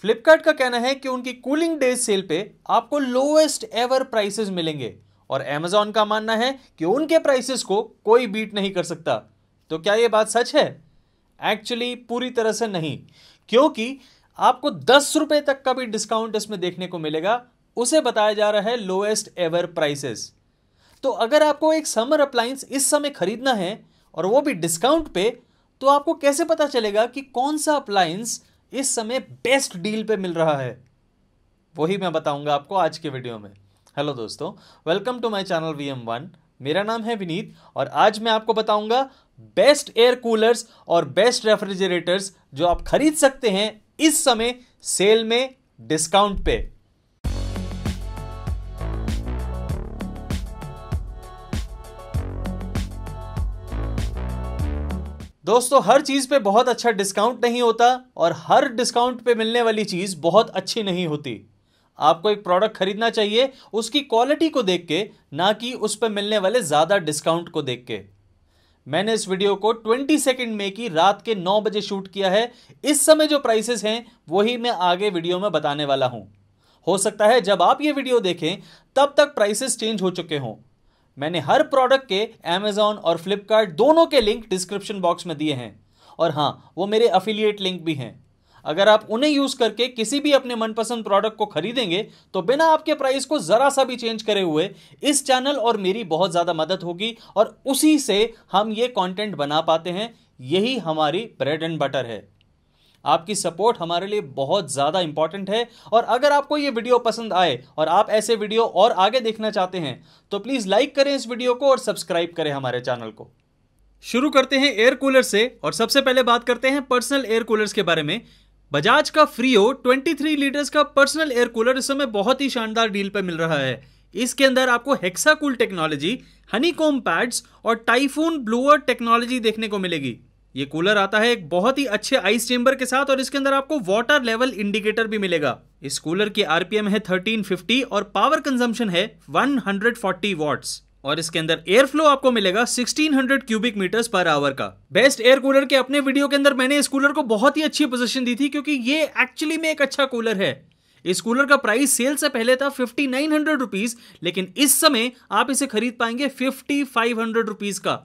फ्लिपकार्ट का कहना है कि उनकी कूलिंग डे सेल पे आपको लोएस्ट एवर प्राइसेस मिलेंगे और अमेजोन का मानना है कि उनके प्राइसेस को कोई बीट नहीं कर सकता तो क्या यह बात सच है एक्चुअली पूरी तरह से नहीं क्योंकि आपको दस रुपये तक का भी डिस्काउंट इसमें देखने को मिलेगा उसे बताया जा रहा है लोएस्ट एवर प्राइसेस तो अगर आपको एक समर अप्लायंस इस समय खरीदना है और वो भी डिस्काउंट पे तो आपको कैसे पता चलेगा कि कौन सा अप्लायंस इस समय बेस्ट डील पे मिल रहा है वही मैं बताऊंगा आपको आज के वीडियो में हेलो दोस्तों welcome to my channel V M one मेरा नाम है विनीत और आज मैं आपको बताऊंगा बेस्ट एयर कूलर्स और बेस्ट रेफ्रिजरेटर्स जो आप खरीद सकते हैं इस समय सेल में डिस्काउंट पे दोस्तों हर चीज़ पे बहुत अच्छा डिस्काउंट नहीं होता और हर डिस्काउंट पे मिलने वाली चीज़ बहुत अच्छी नहीं होती आपको एक प्रोडक्ट खरीदना चाहिए उसकी क्वालिटी को देख के ना कि उस पर मिलने वाले ज़्यादा डिस्काउंट को देख के मैंने इस वीडियो को ट्वेंटी सेकेंड में की रात के 9 बजे शूट किया है इस समय जो प्राइसेस हैं वही मैं आगे वीडियो में बताने वाला हूं हो सकता है जब आप ये वीडियो देखें तब तक प्राइसेस चेंज हो चुके हों मैंने हर प्रोडक्ट के अमेजोन और फ्लिपकार्ट दोनों के लिंक डिस्क्रिप्शन बॉक्स में दिए हैं और हाँ वो मेरे अफिलिएट लिंक भी हैं अगर आप उन्हें यूज़ करके किसी भी अपने मनपसंद प्रोडक्ट को खरीदेंगे तो बिना आपके प्राइस को ज़रा सा भी चेंज करे हुए इस चैनल और मेरी बहुत ज़्यादा मदद होगी और उसी से हम ये कंटेंट बना पाते हैं यही हमारी ब्रेड एंड बटर है आपकी सपोर्ट हमारे लिए बहुत ज़्यादा इंपॉर्टेंट है और अगर आपको ये वीडियो पसंद आए और आप ऐसे वीडियो और आगे देखना चाहते हैं तो प्लीज़ लाइक करें इस वीडियो को और सब्सक्राइब करें हमारे चैनल को शुरू करते हैं एयर कूलर से और सबसे पहले बात करते हैं पर्सनल एयर कूलर्स के बारे में बजाज का फ्रीओ 23 लीटर्स का पर्सनल एयर कूलर इस समय बहुत ही शानदार डील पर मिल रहा है इसके अंदर आपको हेक्साकूल टेक्नोलॉजी हनीकॉम पैड्स और टाइफून ब्लूअर टेक्नोलॉजी देखने को मिलेगी ये कूलर आता है एक बहुत ही अच्छे आइस चेंबर के साथ और इसके अंदर आपको वाटर लेवल इंडिकेटर भी मिलेगा इस कूलर की आरपीएम है 1350 और पावर कंजम्पशन है 140 हंड्रेड और इसके अंदर एयर फ्लो आपको मिलेगा 1600 क्यूबिक मीटर्स पर आवर का बेस्ट एयर कूलर के अपने वीडियो के अंदर मैंने इस कूलर को बहुत ही अच्छी पोजिशन दी थी क्योंकि ये एक्चुअली में एक अच्छा कूलर है इस कूलर का प्राइस सेल से पहले था फिफ्टी नाइन लेकिन इस समय आप इसे खरीद पाएंगे फिफ्टी फाइव का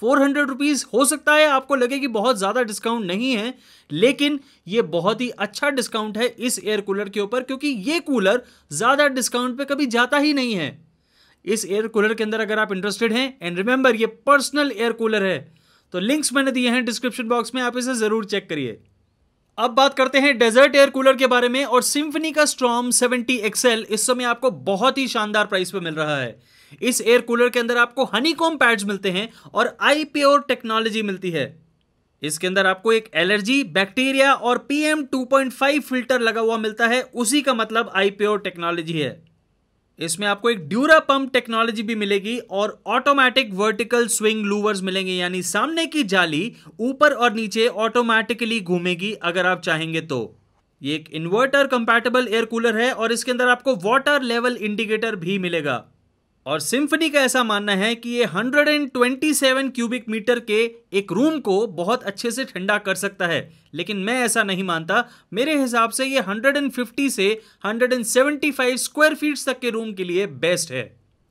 फोर हंड्रेड रुपीज़ हो सकता है आपको लगे कि बहुत ज़्यादा डिस्काउंट नहीं है लेकिन ये बहुत ही अच्छा डिस्काउंट है इस एयर कूलर के ऊपर क्योंकि ये कूलर ज़्यादा डिस्काउंट पे कभी जाता ही नहीं है इस एयर कूलर के अंदर अगर आप इंटरेस्टेड हैं एंड रिमेंबर ये पर्सनल एयर कूलर है तो लिंक्स मैंने दिए हैं डिस्क्रिप्शन बॉक्स में आप इसे ज़रूर चेक करिए अब बात करते हैं डेजर्ट एयर कूलर के बारे में और सिम्फनी का स्ट्रॉम 70 एक्सएल इस समय आपको बहुत ही शानदार प्राइस पे मिल रहा है इस एयर कूलर के अंदर आपको हनीकॉम पैड्स मिलते हैं और आई प्योर टेक्नोलॉजी मिलती है इसके अंदर आपको एक एलर्जी बैक्टीरिया और पीएम 2.5 फिल्टर लगा हुआ मिलता है उसी का मतलब आई प्योर टेक्नोलॉजी है इसमें आपको एक ड्यूरा पंप टेक्नोलॉजी भी मिलेगी और ऑटोमेटिक वर्टिकल स्विंग लूवर्स मिलेंगे यानी सामने की जाली ऊपर और नीचे ऑटोमेटिकली घूमेगी अगर आप चाहेंगे तो ये एक इन्वर्टर कंपैटिबल एयर कूलर है और इसके अंदर आपको वाटर लेवल इंडिकेटर भी मिलेगा और सिम्फनी का ऐसा मानना है कि ये 127 क्यूबिक मीटर के एक रूम को बहुत अच्छे से ठंडा कर सकता है लेकिन मैं ऐसा नहीं मानता मेरे हिसाब से ये 150 से 175 स्क्वायर फीट तक के रूम के लिए बेस्ट है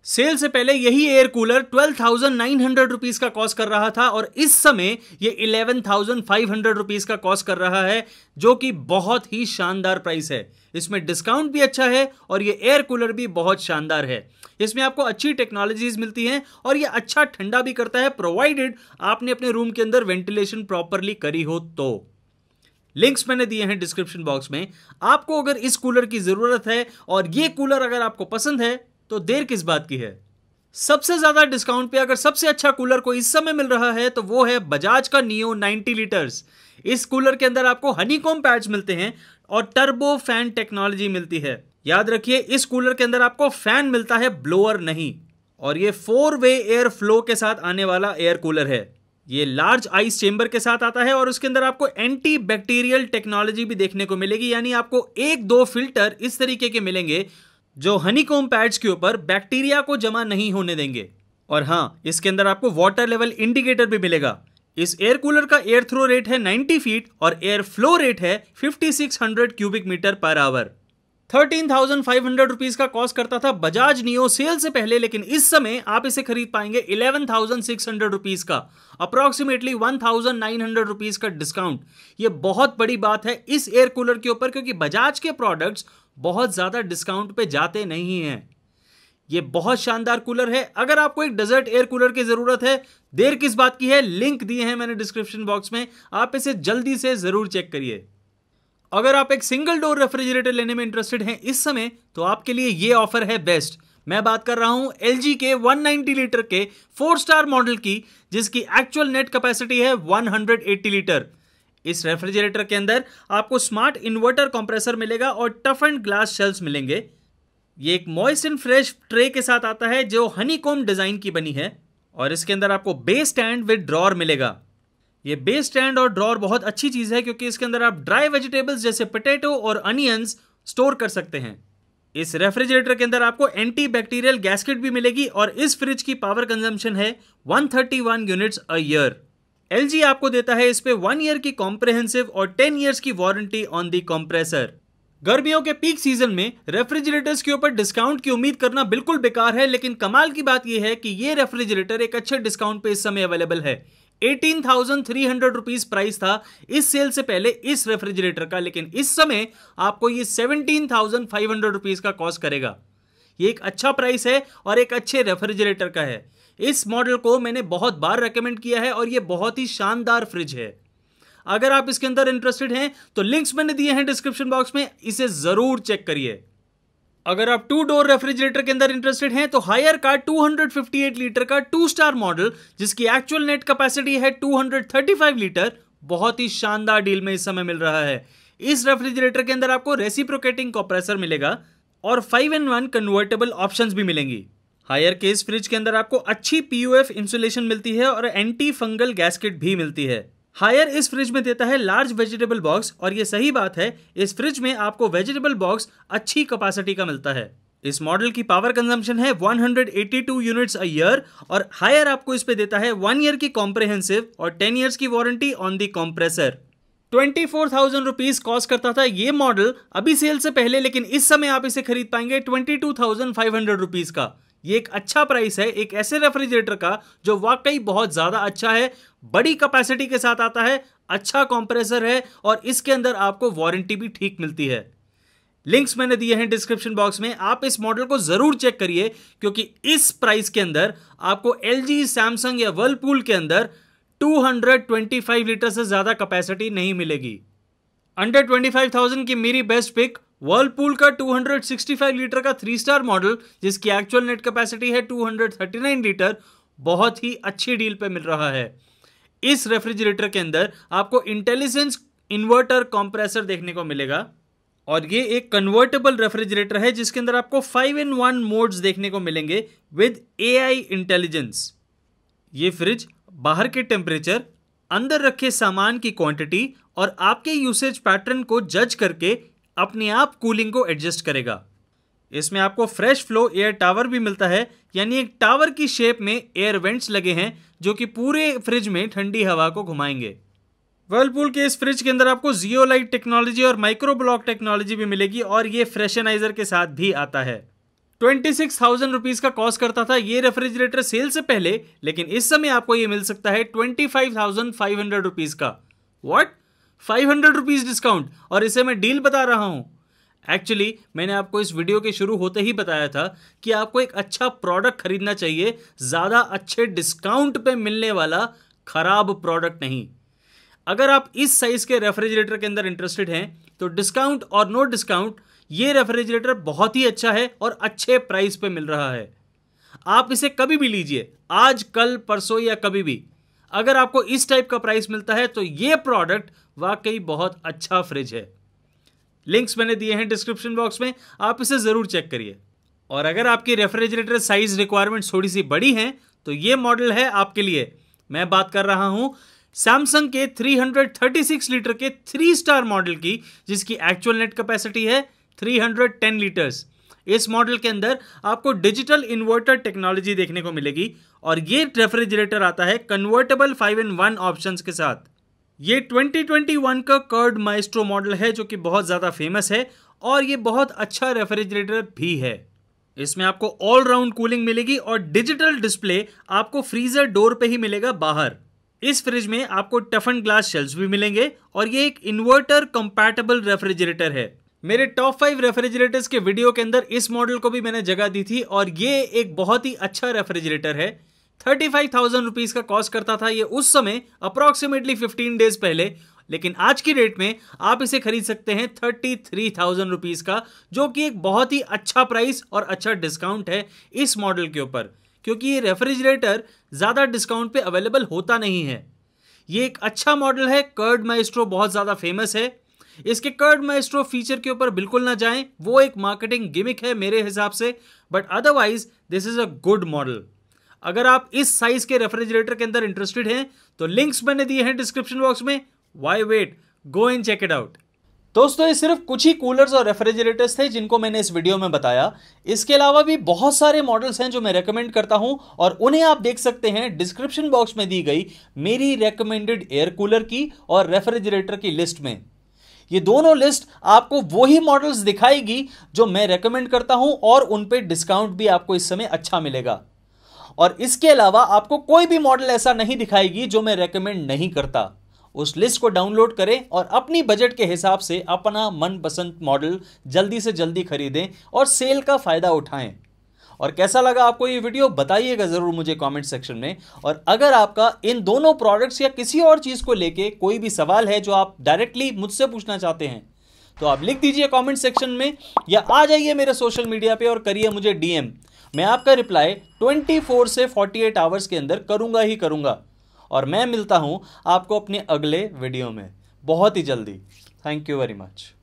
सेल से पहले यही air cooler twelve thousand nine hundred rupees का कॉस्ट कर रहा था और इस समय ये eleven thousand five hundred rupees का कॉस्ट कर रहा है जो कि बहुत ही शानदार प्राइस है इसमें डिस्काउंट भी अच्छा है और ये एयर कूलर भी बहुत शानदार है इसमें आपको अच्छी टेक्नोलॉजीज मिलती हैं और ये अच्छा ठंडा भी करता है प्रोवाइडेड आपने अपने रूम के अंदर वेंटिलेशन प्रॉपरली करी हो तो लिंक्स मैंने दिए हैं डिस्क्रिप्शन बॉक्स में आपको अगर इस कूलर की ज़रूरत है और ये कूलर अगर आपको पसंद है तो देर किस बात की है सबसे ज्यादा डिस्काउंट पे अगर सबसे अच्छा कूलर को इस समय मिल रहा है तो वो है बजाज का नियो 90 लीटर्स इस कूलर के अंदर आपको हनी कॉम पैड्स मिलते हैं और टर्बो फैन टेक्नोलॉजी मिलती है याद रखिए इस कूलर के अंदर आपको फैन मिलता है ब्लोअर नहीं और ये फोर वे एयर फ्लो के साथ आने वाला एयर कूलर है ये लार्ज आइस चेंबर के साथ आता है और उसके अंदर आपको एंटी बैक्टीरियल टेक्नोलॉजी भी देखने को मिलेगी यानी आपको एक दो फिल्टर इस तरीके के मिलेंगे जो हनीकोम पैड्स के ऊपर बैक्टीरिया को जमा नहीं होने देंगे और हाँ इसके अंदर आपको वाटर लेवल इंडिकेटर भी मिलेगा इस एयर कूलर का एयर थ्रो रेट है 90 फीट और एयर फ्लो रेट है 5600 cubic metre per hour thirteen thousand five hundred rupees का कॉस्ट करता था बजाज नियो सेल से पहले लेकिन इस समय आप इसे खरीद पाएंगे eleven thousand six hundred rupees का approximately one thousand nine hundred rupees का डिस्काउंट ये बहुत बड़ी बात है इस एयर कूलर के ऊपर क्योंकि बजाज के प्रोडक्ट्स बहुत ज्यादा डिस्काउंट पे जाते नहीं हैं ये बहुत शानदार कूलर है अगर आपको एक डेजर्ट एयर कूलर की ज़रूरत है देर किस बात की है लिंक दिए हैं मैंने डिस्क्रिप्शन बॉक्स में आप इसे जल्दी से ज़रूर चेक करिए अगर आप एक सिंगल डोर रेफ्रिजरेटर लेने में इंटरेस्टेड हैं इस समय तो आपके लिए ये ऑफर है बेस्ट मैं बात कर रहा हूं एल के 190 लीटर के फोर स्टार मॉडल की जिसकी एक्चुअल नेट कैपेसिटी है 180 लीटर इस रेफ्रिजरेटर के अंदर आपको स्मार्ट इन्वर्टर कंप्रेसर मिलेगा और टफ एंड ग्लास शेल्स मिलेंगे ये एक मॉइस एंड फ्रेश ट्रे के साथ आता है जो हनीकॉम डिजाइन की बनी है और इसके अंदर आपको बेस स्टैंड विद ड्रॉर मिलेगा ये बेस स्टैंड और ड्रॉर बहुत अच्छी चीज़ है क्योंकि इसके अंदर आप ड्राई वेजिटेबल्स जैसे पोटेटो और अनियंस स्टोर कर सकते हैं इस रेफ्रिजरेटर के अंदर आपको एंटी बैक्टीरियल गैसकेट भी मिलेगी और इस फ्रिज की पावर कंजम्पशन है 131 यूनिट्स अ ईयर एल आपको देता है इस पे वन ईयर की कॉम्प्रेहेंसिव और टेन ईयर्स की वारंटी ऑन दी कॉम्प्रेसर गर्मियों के पीक सीजन में रेफ्रिजरेटर्स के ऊपर डिस्काउंट की उम्मीद करना बिल्कुल बेकार है लेकिन कमाल की बात यह है कि ये रेफ्रिजरेटर एक अच्छे डिस्काउंट पे इस समय अवेलेबल है eighteen thousand three hundred rupees price था इस सेल से पहले इस रेफ्रिजरेटर का लेकिन इस समय आपको ये seventeen thousand five hundred rupees का कॉस्ट करेगा ये एक अच्छा प्राइस है और एक अच्छे रेफ्रिजरेटर का है इस मॉडल को मैंने बहुत बार रेकमेंड किया है और ये बहुत ही शानदार फ्रिज है अगर आप इसके अंदर इंटरेस्टेड हैं तो लिंक्स मैंने दिए हैं डिस्क्रिप्शन बॉक्स में इसे ज़रूर चेक करिए अगर आप टू डोर रेफ्रिजरेटर के अंदर इंटरेस्टेड हैं तो हायर का 258 लीटर का टू स्टार मॉडल जिसकी एक्चुअल नेट कैपेसिटी है 235 लीटर बहुत ही शानदार डील में इस समय मिल रहा है इस रेफ्रिजरेटर के अंदर आपको रेसिप्रोकेटिंग कॉप्रेसर मिलेगा और five in one convertible option भी मिलेंगी हायर के इस फ्रिज के अंदर आपको अच्छी पीयूएफ इंसुलेशन मिलती है और एंटी फंगल गैसकेट भी मिलती है हायर इस फ्रिज में देता है लार्ज वेजिटेबल बॉक्स और ये सही बात है इस फ्रिज में आपको वेजिटेबल बॉक्स अच्छी कैपेसिटी का मिलता है इस मॉडल की पावर कंजम्पशन है 182 यूनिट्स अ ईयर और हायर आपको इस पे देता है वन ईयर की कॉम्प्रेहेंसिव और टेन ईयर्स की warranty on the compressor twenty four thousand rupees cost करता था ये मॉडल अभी सेल से पहले लेकिन इस समय आप इसे खरीद पाएंगे twenty two thousand five hundred rupees का ये एक अच्छा प्राइस है एक ऐसे रेफ्रिजरेटर का जो वाकई बहुत ज़्यादा अच्छा है बड़ी कैपेसिटी के साथ आता है अच्छा कंप्रेसर है और इसके अंदर आपको वारंटी भी ठीक मिलती है लिंक्स मैंने दिए हैं डिस्क्रिप्शन बॉक्स में आप इस मॉडल को ज़रूर चेक करिए क्योंकि इस प्राइस के अंदर आपको एल जी सैमसंग या वर्लपूल के अंदर 225 लीटर से ज़्यादा कैपेसिटी नहीं मिलेगी अंडर 25,000 की मेरी बेस्ट पिक वर्लपूल का 265 लीटर का थ्री स्टार मॉडल जिसकी एक्चुअल नेट कैपेसिटी है 239 लीटर बहुत ही अच्छी डील पे मिल रहा है इस रेफ्रिजरेटर के अंदर आपको इंटेलिजेंस इन्वर्टर कंप्रेसर देखने को मिलेगा और ये एक कन्वर्टेबल रेफ्रिजरेटर है जिसके अंदर आपको फाइव इन वन मोड्स देखने को मिलेंगे विद ए इंटेलिजेंस ये फ्रिज बाहर के टेम्परेचर अंदर रखे सामान की क्वांटिटी और आपके यूसेज पैटर्न को जज करके अपने आप कूलिंग को एडजस्ट करेगा इसमें आपको फ्रेश फ्लो एयर टावर भी मिलता है यानी एक टावर की शेप में एयर वेंट्स लगे हैं जो कि पूरे फ्रिज में ठंडी हवा को घुमाएंगे वर्लपूल के इस फ्रिज के अंदर आपको जियो लाइट टेक्नोलॉजी और माइक्रो ब्लॉक टेक्नोलॉजी भी मिलेगी और ये फ्रेशनाइजर के साथ भी आता है ट्वेंटी सिक्स थाउजेंड रुपीज़ का कॉस्ट करता था ये रेफ्रिजरेटर सेल से पहले लेकिन इस समय आपको ये मिल सकता है twenty five thousand five hundred rupees का what five hundred rupees discount और इसे मैं डील बता रहा हूं एक्चुअली मैंने आपको इस वीडियो के शुरू होते ही बताया था कि आपको एक अच्छा प्रोडक्ट खरीदना चाहिए ज़्यादा अच्छे डिस्काउंट पे मिलने वाला खराब प्रोडक्ट नहीं अगर आप इस साइज़ के रेफ्रिजरेटर के अंदर इंटरेस्टेड हैं तो डिस्काउंट और नो डिस्काउंट ये रेफ्रिजरेटर बहुत ही अच्छा है और अच्छे प्राइस पे मिल रहा है आप इसे कभी भी लीजिए आज कल परसों या कभी भी अगर आपको इस टाइप का प्राइस मिलता है तो ये प्रोडक्ट वाकई बहुत अच्छा फ्रिज है लिंक्स मैंने दिए हैं डिस्क्रिप्शन बॉक्स में आप इसे ज़रूर चेक करिए और अगर आपकी रेफ्रिजरेटर साइज रिक्वायरमेंट थोड़ी सी बड़ी है तो ये मॉडल है आपके लिए मैं बात कर रहा हूं सैमसंग के 336 लीटर के थ्री स्टार मॉडल की जिसकी एक्चुअल नेट कैपेसिटी है 310 लीटर्स इस मॉडल के अंदर आपको डिजिटल इन्वर्टर टेक्नोलॉजी देखने को मिलेगी और ये रेफ्रिजरेटर आता है convertible five in one option के साथ ये 2021 का कर्ड माइस्ट्रो मॉडल है जो कि बहुत ज़्यादा फेमस है और ये बहुत अच्छा रेफ्रिजरेटर भी है इसमें आपको ऑल राउंड कूलिंग मिलेगी और डिजिटल डिस्प्ले आपको फ्रीजर डोर पे ही मिलेगा बाहर इस फ्रिज में आपको टफन ग्लास शेल्स भी मिलेंगे और ये एक इन्वर्टर कंपैटिबल रेफ्रिजरेटर है मेरे टॉप फाइव रेफ्रिजरेटर्स के वीडियो के अंदर इस मॉडल को भी मैंने जगह दी थी और ये एक बहुत ही अच्छा रेफ्रिजरेटर है थर्टी फाइव थाउजेंड रुपीज का कॉस्ट करता था ये उस समय अप्रोक्सीमेटली फिफ्टीन डेज पहले लेकिन आज की डेट में आप इसे खरीद सकते हैं थर्टी थ्री थाउजेंड रुपीज का जो कि एक बहुत ही अच्छा प्राइस और अच्छा डिस्काउंट है इस मॉडल के ऊपर क्योंकि ये रेफ्रिजरेटर ज़्यादा डिस्काउंट पे अवेलेबल होता नहीं है ये एक अच्छा मॉडल है कर्ड माइस्ट्रो बहुत ज़्यादा फेमस है इसके कर्ड माइस्ट्रो फीचर के ऊपर बिल्कुल ना जाएं वो एक मार्केटिंग गिमिक है मेरे हिसाब से but otherwise this is a good model अगर आप इस साइज के रेफ्रिजरेटर के अंदर इंटरेस्टेड हैं तो लिंक्स मैंने दिए हैं डिस्क्रिप्शन बॉक्स में why wait go and check it out दोस्तों ये सिर्फ कुछ ही कूलर्स और रेफ्रिजरेटर्स थे जिनको मैंने इस वीडियो में बताया इसके अलावा भी बहुत सारे मॉडल्स हैं जो मैं रेकमेंड करता हूं और उन्हें आप देख सकते हैं डिस्क्रिप्शन बॉक्स में दी गई मेरी रेकमेंडेड एयर कूलर की और रेफ्रिजरेटर की लिस्ट में ये दोनों लिस्ट आपको वो ही मॉडल्स दिखाएगी जो मैं रेकमेंड करता हूं और उन पर डिस्काउंट भी आपको इस समय अच्छा मिलेगा और इसके अलावा आपको कोई भी मॉडल ऐसा नहीं दिखाएगी जो मैं रेकमेंड नहीं करता उस लिस्ट को डाउनलोड करें और अपनी बजट के हिसाब से अपना मनपसंद मॉडल जल्दी से जल्दी खरीदें और सेल का फ़ायदा उठाएं और कैसा लगा आपको ये वीडियो बताइएगा ज़रूर मुझे कमेंट सेक्शन में और अगर आपका इन दोनों प्रोडक्ट्स या किसी और चीज़ को लेके कोई भी सवाल है जो आप डायरेक्टली मुझसे पूछना चाहते हैं तो आप लिख दीजिए कमेंट सेक्शन में या आ जाइए मेरे सोशल मीडिया पे और करिए मुझे डीएम मैं आपका रिप्लाई 24 से 48 आवर्स के अंदर करूंगा ही करूंगा और मैं मिलता हूं आपको अपने अगले वीडियो में बहुत ही जल्दी थैंक यू वेरी मच